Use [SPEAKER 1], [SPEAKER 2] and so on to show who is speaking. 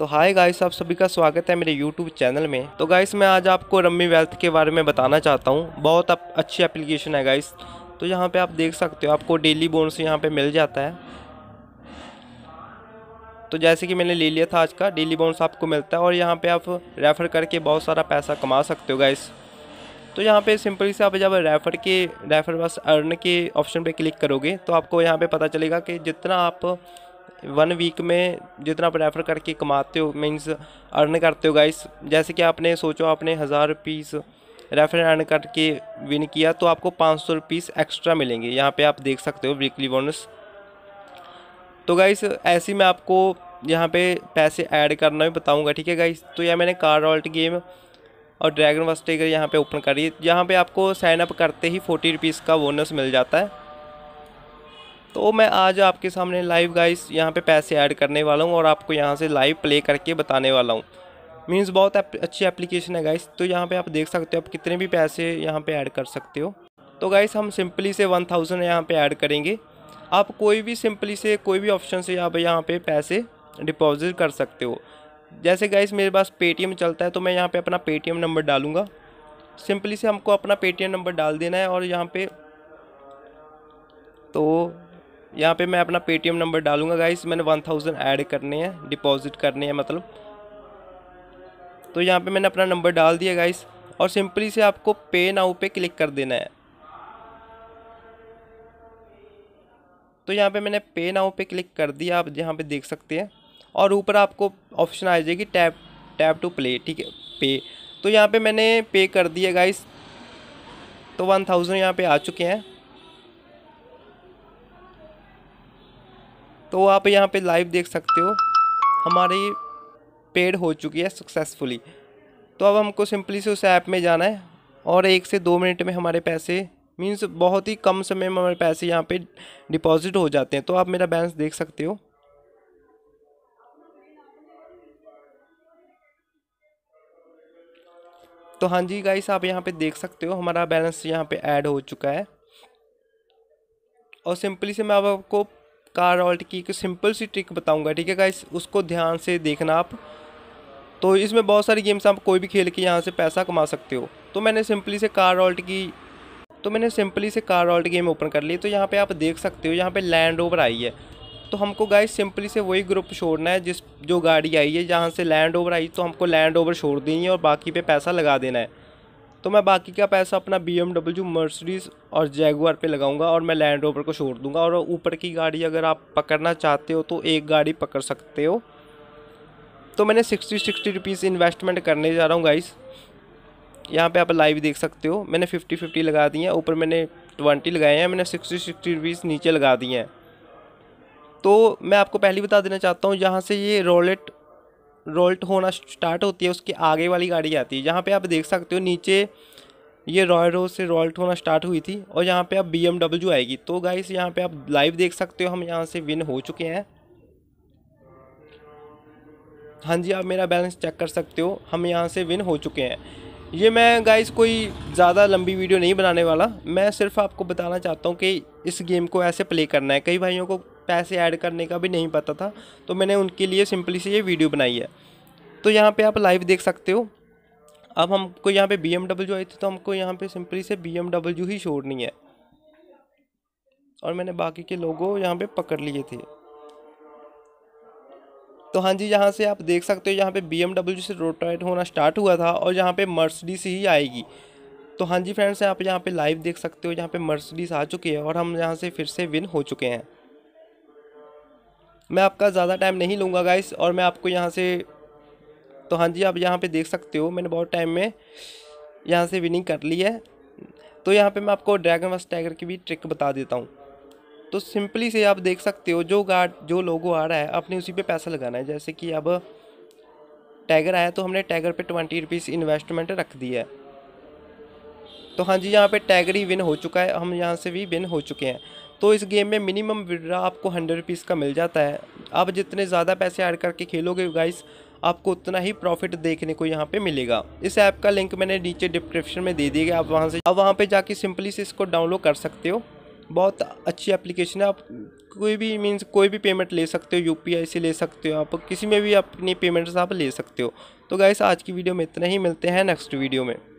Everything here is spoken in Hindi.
[SPEAKER 1] तो हाय गाइस आप सभी का स्वागत है मेरे यूट्यूब चैनल में तो गाइस मैं आज आपको रम्मी वेल्थ के बारे में बताना चाहता हूँ बहुत अप, अच्छी एप्लीकेशन है गाइस तो यहाँ पे आप देख सकते हो आपको डेली बोनस यहाँ पे मिल जाता है तो जैसे कि मैंने ले लिया था आज का डेली बोनस आपको मिलता है और यहाँ पर आप रेफ़र करके बहुत सारा पैसा कमा सकते हो गाइस तो यहाँ पे सिंपली से आप जब रेफ़र के रेफ़र बस अर्न के ऑप्शन पे क्लिक करोगे तो आपको यहाँ पे पता चलेगा कि जितना आप वन वीक में जितना आप रेफ़र करके कमाते हो मीन्स अर्न करते हो गाइस जैसे कि आपने सोचो आपने हज़ार रुपीस रेफर अर्न करके विन किया तो आपको पाँच सौ रुपीस एक्स्ट्रा मिलेंगे यहाँ पे आप देख सकते हो वीकली बोनस तो गाइस ऐसी मैं आपको यहाँ पे पैसे ऐड करना भी बताऊँगा ठीक है गाइस तो यह मैंने कार ऑल्ट गेम और ड्रैगन वस्टेगर यहाँ पर ओपन करी यहाँ पर आपको साइनअप करते ही फोर्टी रुपीज़ का बोनस मिल जाता है तो मैं आज आपके सामने लाइव गाइस यहाँ पे पैसे ऐड करने वाला हूँ और आपको यहाँ से लाइव प्ले करके बताने वाला हूँ मीन्स बहुत अच्छी एप्लीकेशन है गाइस तो यहाँ पे आप देख सकते हो आप कितने भी पैसे यहाँ पे ऐड कर सकते हो तो गाइस हम सिंपली से वन थाउजेंड यहाँ पर ऐड करेंगे आप कोई भी सिंपली से कोई भी ऑप्शन से आप यहाँ पर पैसे डिपॉजिट कर सकते हो जैसे गाइस मेरे पास पेटीएम चलता है तो मैं यहाँ पर अपना पेटीएम नंबर डालूँगा सिंपली से हमको अपना पेटीएम नंबर डाल देना है और यहाँ पर तो यहाँ पे मैं अपना पेटीएम नंबर डालूंगा गाइस मैंने वन थाउजेंड ऐड करने हैं डिपॉजिट करने हैं मतलब तो यहाँ पे मैंने अपना नंबर डाल दिया गाइस और सिंपली से आपको पे नाउ पे क्लिक कर देना है तो यहाँ पे मैंने पे नाउ पे क्लिक कर दिया आप यहाँ पे देख सकते हैं और ऊपर आपको ऑप्शन आ जाएगी टैप टैप टू प्ले ठीक है पे तो यहाँ पर मैंने पे कर दिया गाइस तो वन थाउजेंड यहाँ पर आ चुके हैं तो आप यहाँ पे लाइव देख सकते हो हमारी पेड हो चुकी है सक्सेसफुली तो अब हमको सिंपली से उस ऐप में जाना है और एक से दो मिनट में हमारे पैसे मीन्स बहुत ही कम समय में हमारे पैसे यहाँ पे डिपॉजिट हो जाते हैं तो आप मेरा बैलेंस देख सकते हो तो हाँ जी गाइस आप यहाँ पे देख सकते हो हमारा बैलेंस यहाँ पे ऐड हो चुका है और सिंपली से मैं अब आपको कार ऑल्ट की एक सिंपल सी ट्रिक बताऊंगा ठीक है गाइस उसको ध्यान से देखना आप तो इसमें बहुत सारी गेम्स आप कोई भी खेल के यहाँ से पैसा कमा सकते हो तो मैंने सिंपली से कार ऑल्ट की तो मैंने सिंपली से कार ऑल्ट गेम ओपन कर ली तो यहाँ पे आप देख सकते हो यहाँ पे लैंड ओवर आई है तो हमको गाइस सिंपली से वही ग्रुप छोड़ना है जिस जो गाड़ी आई है जहाँ से लैंड ओवर आई तो हमको लैंड ओवर छोड़ देनी है और बाकी पे पैसा लगा देना है तो मैं बाकी का पैसा अपना बी एम डब्ल्यू मर्सडीज और जैगुआर पे लगाऊंगा और मैं लैंड रोवर को छोड़ दूंगा और ऊपर की गाड़ी अगर आप पकड़ना चाहते हो तो एक गाड़ी पकड़ सकते हो तो मैंने सिक्सटी सिक्सटी रुपीज़ इन्वेस्टमेंट करने जा रहा हूँ गाइस यहाँ पे आप लाइव देख सकते हो मैंने फिफ्टी फिफ्टी लगा दी हैं ऊपर मैंने ट्वेंटी लगाए हैं मैंने सिक्सटी सिक्सटी रुपीज़ नीचे लगा दिए हैं तो मैं आपको पहले बता देना चाहता हूँ यहाँ से ये रोलेट रोल्ट होना स्टार्ट होती है उसके आगे वाली गाड़ी आती है जहाँ पे आप देख सकते हो नीचे ये रॉयल रोज से रोल्ट होना स्टार्ट हुई थी और यहाँ पे आप बी आएगी तो गाइस यहाँ पे आप लाइव देख सकते हो हम यहाँ से विन हो चुके हैं हाँ जी आप मेरा बैलेंस चेक कर सकते हो हम यहाँ से विन हो चुके हैं ये मैं गाइस कोई ज़्यादा लंबी वीडियो नहीं बनाने वाला मैं सिर्फ आपको बताना चाहता हूँ कि इस गेम को ऐसे प्ले करना है कई भाइयों को पैसे ऐड करने का भी नहीं पता था तो मैंने उनके लिए सिंपली से ये वीडियो बनाई है तो यहाँ पे आप लाइव देख सकते हो अब हमको यहाँ पे बी आई थी तो हमको यहाँ पे सिंपली से बी ही छोड़नी है और मैंने बाकी के लोगों यहाँ पे पकड़ लिए थे तो हाँ जी यहाँ से आप देख सकते हो यहाँ पे बी से रोटेट होना स्टार्ट हुआ था और यहाँ पे मर्सडीज ही आएगी तो हाँ जी फ्रेंड्स आप यहाँ पे लाइव देख सकते हो यहाँ पे मर्सडीज आ चुके हैं और हम यहाँ से फिर से विन हो चुके हैं मैं आपका ज़्यादा टाइम नहीं लूँगा गाइस और मैं आपको यहाँ से तो हाँ जी आप यहाँ पे देख सकते हो मैंने बहुत टाइम में यहाँ से विनिंग कर ली है तो यहाँ पे मैं आपको ड्रैगन वस टाइगर की भी ट्रिक बता देता हूँ तो सिंपली से आप देख सकते हो जो गार्ड जो लोगो आ रहा है आपने उसी पे पैसा लगाना है जैसे कि अब टाइगर आया तो हमने टाइगर पे ट्वेंटी रुपीज़ इन्वेस्टमेंट रख दी है तो हाँ जी यहाँ पर टाइगर ही विन हो चुका है हम यहाँ से भी विन हो चुके हैं तो इस गेम में मिनिमम विड्रा आपको हंड्रेड रुपीज़ का मिल जाता है आप जितने ज़्यादा पैसे ऐड करके खेलोगे गाइस आपको उतना ही प्रॉफिट देखने को यहाँ पे मिलेगा इस ऐप का लिंक मैंने नीचे डिस्क्रिप्शन में दे दिया गया आप वहाँ से आप वहाँ पे जाके सिंपली से इसको डाउनलोड कर सकते हो बहुत अच्छी एप्लीकेशन है आप कोई भी मीन्स कोई भी पेमेंट ले सकते हो यूपीआई से ले सकते हो आप किसी में भी अपनी पेमेंट्स आप ले सकते हो तो गाइस आज की वीडियो में इतना ही मिलते हैं नेक्स्ट वीडियो में